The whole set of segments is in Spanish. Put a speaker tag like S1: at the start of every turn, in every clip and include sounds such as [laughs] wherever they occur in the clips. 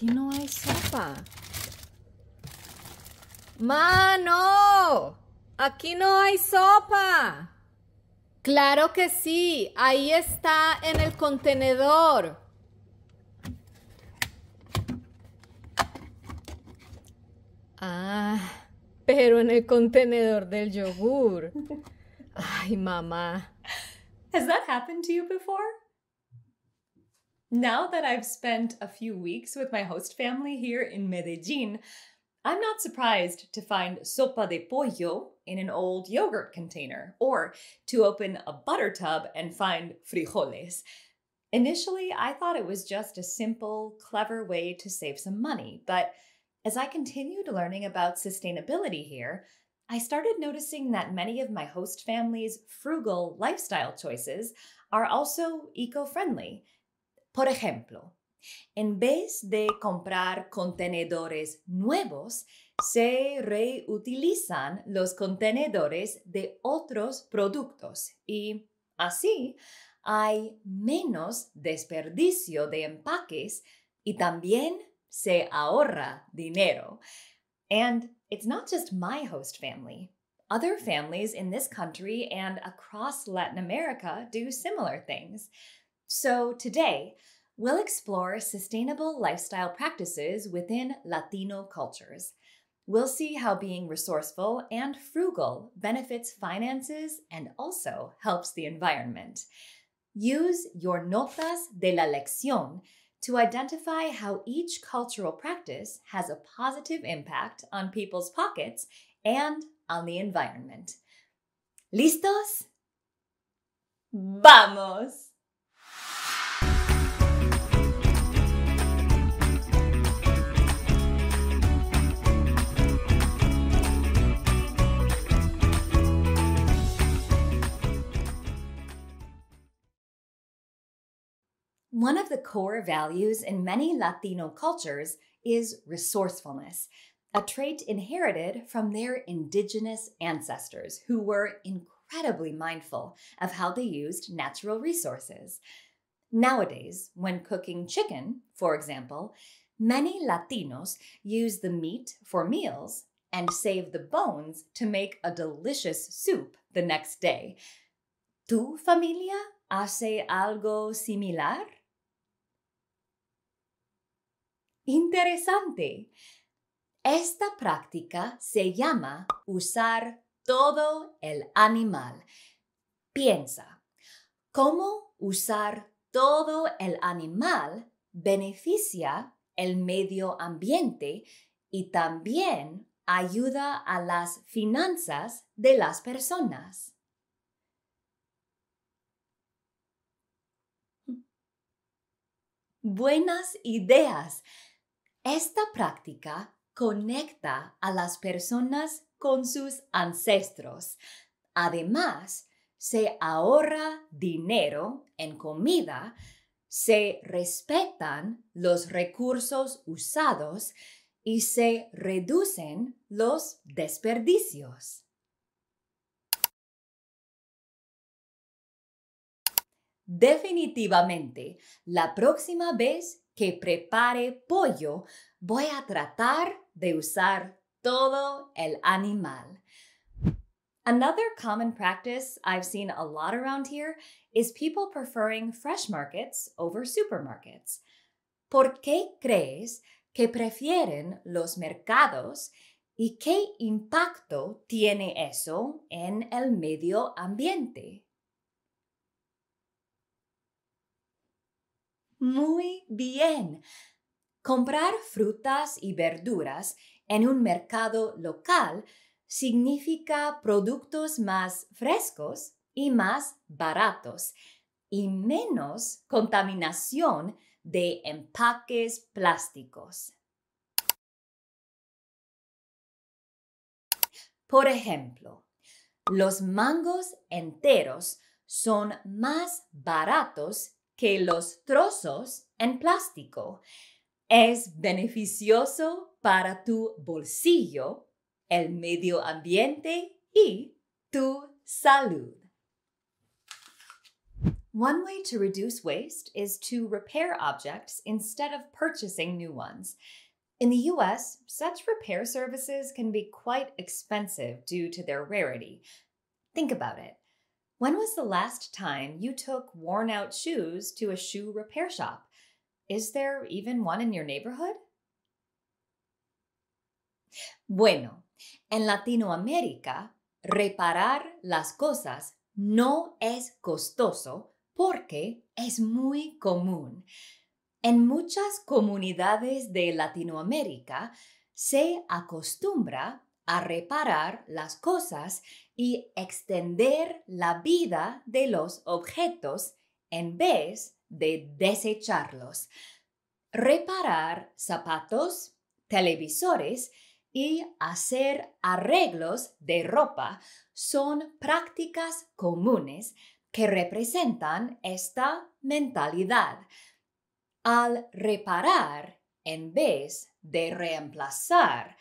S1: Aquí no hay sopa. Mano, aquí no hay sopa. Claro que sí, ahí está en el contenedor. Ah, pero en el contenedor del yogur. [laughs] Ay, mamá. Has that happened to you before? Now that I've spent a few weeks with my host family here in Medellin, I'm not surprised to find sopa de pollo in an old yogurt container or to open a butter tub and find frijoles. Initially, I thought it was just a simple, clever way to save some money, but as I continued learning about sustainability here, I started noticing that many of my host family's frugal lifestyle choices are also eco friendly Por ejemplo, en vez de comprar contenedores nuevos, se reutilizan los contenedores de otros productos y así hay menos desperdicio de empaques y también se ahorra dinero. And it's not just my host family. Other families in this country and across Latin America do similar things. So today, we'll explore sustainable lifestyle practices within Latino cultures. We'll see how being resourceful and frugal benefits finances and also helps the environment. Use your notas de la lección to identify how each cultural practice has a positive impact on people's pockets and on the environment. ¿Listos? ¡Vamos! One of the core values in many Latino cultures is resourcefulness, a trait inherited from their indigenous ancestors who were incredibly mindful of how they used natural resources. Nowadays, when cooking chicken, for example, many Latinos use the meat for meals and save the bones to make a delicious soup the next day. ¿Tu familia hace algo similar? Interesante. Esta práctica se llama usar todo el animal. Piensa, ¿cómo usar todo el animal beneficia el medio ambiente y también ayuda a las finanzas de las personas. Buenas ideas. Esta práctica conecta a las personas con sus ancestros. Además, se ahorra dinero en comida, se respetan los recursos usados y se reducen los desperdicios. Definitivamente, la próxima vez que prepare pollo, voy a tratar de usar todo el animal. Another common practice I've seen a lot around here is people preferring fresh markets over supermarkets. ¿Por qué crees que prefieren los mercados y qué impacto tiene eso en el medio ambiente? muy bien. Comprar frutas y verduras en un mercado local significa productos más frescos y más baratos y menos contaminación de empaques plásticos. Por ejemplo, los mangos enteros son más baratos que los trozos en plástico es beneficioso para tu bolsillo, el medio ambiente y tu salud. One way to reduce waste is to repair objects instead of purchasing new ones. In the US, such repair services can be quite expensive due to their rarity. Think about it. When was the last time you took worn out shoes to a shoe repair shop? Is there even one in your neighborhood? Bueno, en Latinoamérica, reparar las cosas no es costoso porque es muy común. En muchas comunidades de Latinoamérica se acostumbra a reparar las cosas y extender la vida de los objetos en vez de desecharlos. Reparar zapatos, televisores y hacer arreglos de ropa son prácticas comunes que representan esta mentalidad. Al reparar en vez de reemplazar,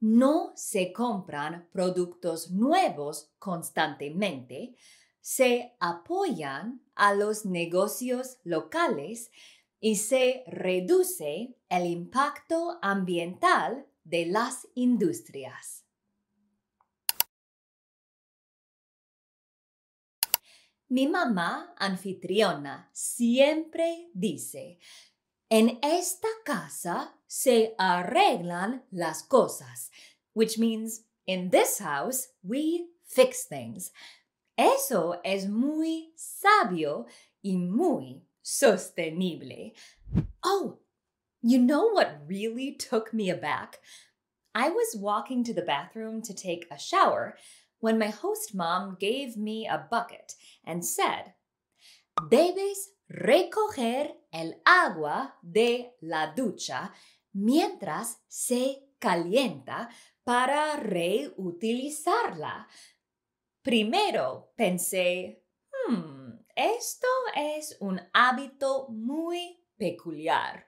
S1: no se compran productos nuevos constantemente, se apoyan a los negocios locales y se reduce el impacto ambiental de las industrias. Mi mamá anfitriona siempre dice, en esta casa se arreglan las cosas, which means in this house we fix things. Eso es muy sabio y muy sostenible. Oh, you know what really took me aback? I was walking to the bathroom to take a shower when my host mom gave me a bucket and said, Debes recoger el agua de la ducha mientras se calienta para reutilizarla. Primero pensé, hmm, esto es un hábito muy peculiar,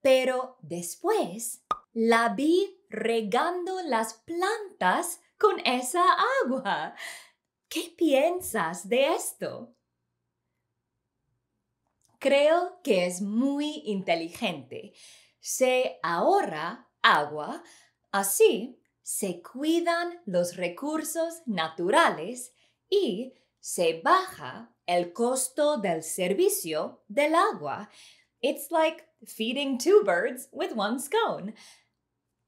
S1: pero después la vi regando las plantas con esa agua. ¿Qué piensas de esto? Creo que es muy inteligente se ahorra agua, así se cuidan los recursos naturales y se baja el costo del servicio del agua. It's like feeding two birds with one scone.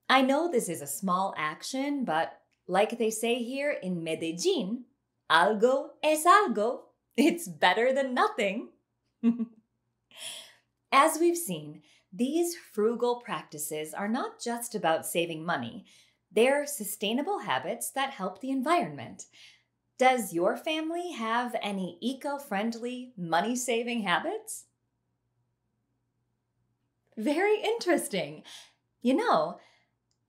S1: I know this is a small action, but like they say here in Medellin, algo es algo. It's better than nothing. [laughs] As we've seen, these frugal practices are not just about saving money, they're sustainable habits that help the environment. Does your family have any eco friendly, money saving habits? Very interesting. You know,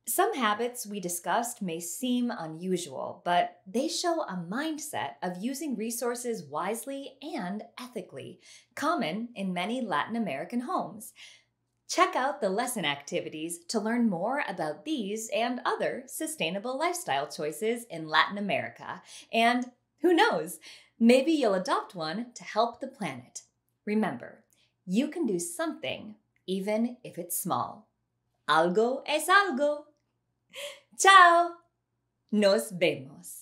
S1: some habits we discussed may seem unusual, but they show a mindset of using resources wisely and ethically, common in many Latin American homes. Check out the lesson activities to learn more about these and other sustainable lifestyle choices in Latin America. And who knows, maybe you'll adopt one to help the planet. Remember, you can do something even if it's small. Algo es algo. Ciao! Nos vemos.